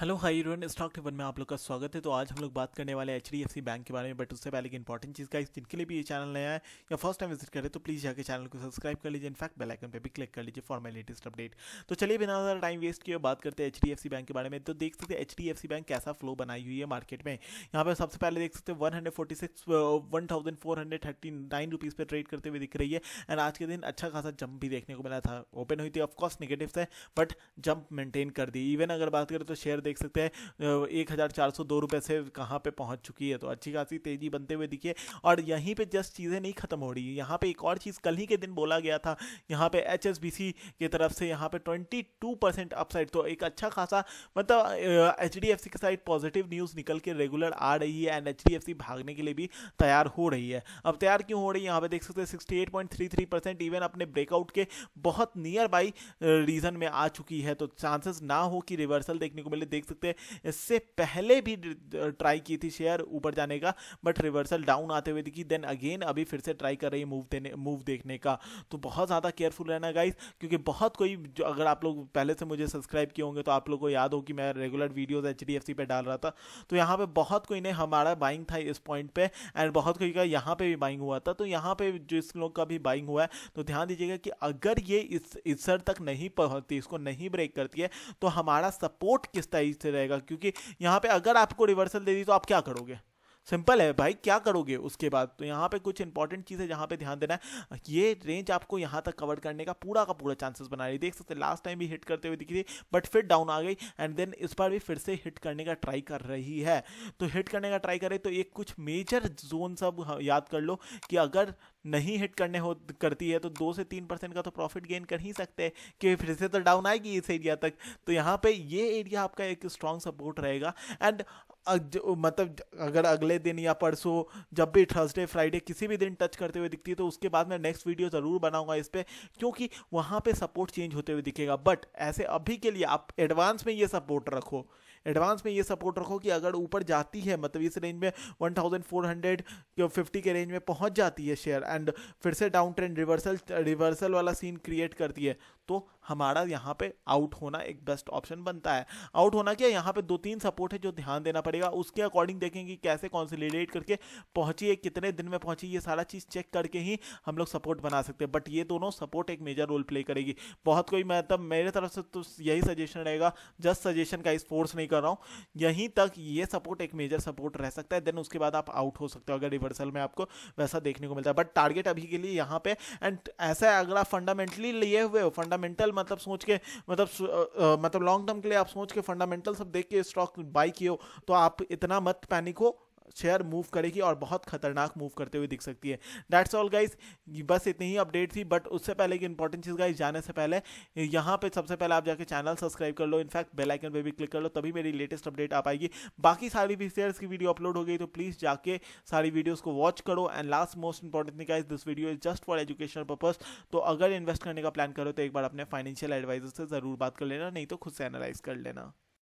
hello hi रोन stock टिवन में आप लोग का स्वागत है तो आज हम लोग बात करने वाले H D F C bank के बारे में बट उससे पहले एक इंपॉर्टेंट चीज़ का इस जिनके लिए भी ये चैनल नया है या फर्स्ट टाइम विजिट करें तो प्लीज़ जाकर चैनल को सब्सक्राइब कर लीजिए इनफैक्ट बेल आइकन पे भी क्लिक कर लीजिए फॉर माई लेटेस्ट अपडेट तो चलिए बिना ज़्यादा टाइम वेस्ट किए बात करते हैं H D F C bank के बारे में तो देख सकते हैं H D F C bank कैसा फ्लो बनाई हुई है मार्केट में यहाँ पर सबसे पहले देख सकते हैं one hundred forty six one thousand four hundred thirty nine पर ट्रेड करते हुए दिख रही है एंड आज के दिन अच्छा खासा जंप भी देखने को मिला था ओपन हुई थी ऑफकोर्स निगेटिव है बट जंप मेंटेन कर दी इवन अगर बात करें तो शेयर देख सकते हैं एक हज़ार चार सौ दो रुपये से कहाँ पे पहुँच चुकी है तो अच्छी खासी तेज़ी बनते हुए दिखी है और यहीं पे जस्ट चीज़ें नहीं ख़त्म हो रही है यहाँ पे एक और चीज़ कल ही के दिन बोला गया था यहाँ पे एच की तरफ से यहाँ पे ट्वेंटी टू परसेंट अपसाइड तो एक अच्छा खासा मतलब एच डी एफ सी के साइड पॉजिटिव न्यूज़ निकल के रेगुलर आ रही है and H D F C भागने के लिए भी तैयार हो रही है अब तैयार क्यों हो रही है यहाँ पे देख सकते हैं sixty eight point three three percent even अपने ब्रेकआउट के बहुत नियर बाई रीज़न में आ चुकी है तो चांसेस ना हो कि रिवर्सल देखने को मिले देख सकते हैं इससे पहले भी ट्राई की थी शेयर ऊपर जाने का बट रिवर्सल डाउन आते हुए दिखी देन अगेन अभी फिर से ट्राई कर रही है मूव देने मूव देखने का तो बहुत ज़्यादा केयरफुल रहना गाइस क्योंकि बहुत कोई अगर आप लोग पहले से मुझे सब्सक्राइब किए होंगे तो आप लोग को याद हो कि मैं regular videos H D F C डाल रहा था तो यहाँ पर बहुत कोई ने हमारा बाइंग था इस पॉइंट पर एंड बहुत कोई का यहाँ पर भी बाइंग हुआ था तो यहाँ पर जिस लोग का भी बाइंग हुआ है तो ध्यान दीजिएगा कि अगर ये इस इस तक नहीं पहुँचती इसको नहीं ब्रेक करती है तो हमारा सपोर्ट किस तरह सही से रहेगा क्योंकि यहाँ पे अगर आपको रिवर्सल दे दी तो आप क्या करोगे सिंपल है भाई क्या करोगे उसके बाद तो यहाँ पे कुछ इंपॉर्टेंट चीज़ है जहाँ पे ध्यान देना है ये रेंज आपको यहाँ तक कवर करने का पूरा का पूरा चांसेस बना रही देख सकते लास्ट टाइम भी हिट करते हुए दिखी थी बट फिर डाउन आ गई एंड देन इस बार भी फिर से हिट करने का ट्राई कर रही है तो हिट करने का ट्राई करें तो एक कुछ मेजर जोन सब हाँ, याद कर लो कि अगर नहीं हिट करने हो करती है तो दो से तीन परसेंट का तो प्रॉफिट गेन कर ही सकते हैं कि फिर से तो डाउन आएगी इस एरिया तक तो यहाँ पे ये एरिया आपका एक स्ट्रॉन्ग सपोर्ट रहेगा एंड मतलब अगर अगले दिन या परसों जब भी थर्सडे फ्राइडे किसी भी दिन टच करते हुए दिखती है तो उसके बाद मैं नेक्स्ट वीडियो ज़रूर बनाऊंगा इस पर क्योंकि वहाँ पे सपोर्ट चेंज होते हुए दिखेगा बट ऐसे अभी के लिए आप एडवांस में ये सपोर्ट रखो एडवांस में ये सपोर्ट रखो कि अगर ऊपर जाती है मतलब इस रेंज में वन थाउजेंड फोर फिफ्टी के रेंज में पहुंच जाती है शेयर एंड फिर से डाउन ट्रेंड रिवर्सल रिवर्सल वाला सीन क्रिएट करती है तो हमारा यहाँ पे आउट होना एक बेस्ट ऑप्शन बनता है आउट होना क्या यहाँ पे दो तीन सपोर्ट है जो ध्यान देना पड़ेगा उसके अकॉर्डिंग देखेंगे कैसे कॉन्सिलेट करके पहुंची कितने दिन में पहुंची ये सारा चीज़ चेक करके ही हम लोग सपोर्ट बना सकते हैं बट ये दोनों सपोर्ट एक मेजर रोल प्ले करेगी बहुत कोई मतलब मेरे तरफ से तो यही सजेशन रहेगा जस्ट सजेशन का इस फोर्स नहीं कर रहा हूँ यहीं तक ये सपोर्ट एक मेजर सपोर्ट रह सकता है देन उसके बाद आप आउट हो सकते हो अगर रिवर्सल में आपको वैसा देखने को मिलता है बट टारगेट अभी के लिए यहाँ पे एंड ऐसा अगर आप फंडामेंटली लिए हुए हो फंडामेंटल फंडामेंटल मतलब सोच के मतलब मतलब लॉन्ग टर्म के लिए आप सोच के फंडामेंटल सब देख के स्टॉक बाई किए हो तो आप इतना मत पैनिक हो शेयर मूव करेगी और बहुत खतरनाक मूव करते हुए दिख सकती है दैट्स ऑल गाइज बस इतनी ही अपडेट थी बट उससे पहले एक इंपॉर्टेंट चीज़ गाइज जाने से पहले यहाँ पे सबसे पहले आप जाके चैनल सब्सक्राइब कर लो इनफैक्ट बेलाइकन आइकन पे भी क्लिक कर लो तभी मेरी लेटेस्ट अपडेट आ पाएगी बाकी सारी भी शेयर की वीडियो अपलोड हो गई तो प्लीज़ जाके सारी वीडियोज़ को वॉच करो and last most important thing guys this video is just for educational purpose तो अगर इन्वेस्ट करने का प्लान करो तो एक बार अपने फाइनेंशियल एडवाइजर से ज़रूर बात कर लेना नहीं तो खुद से एनालाइज कर लेना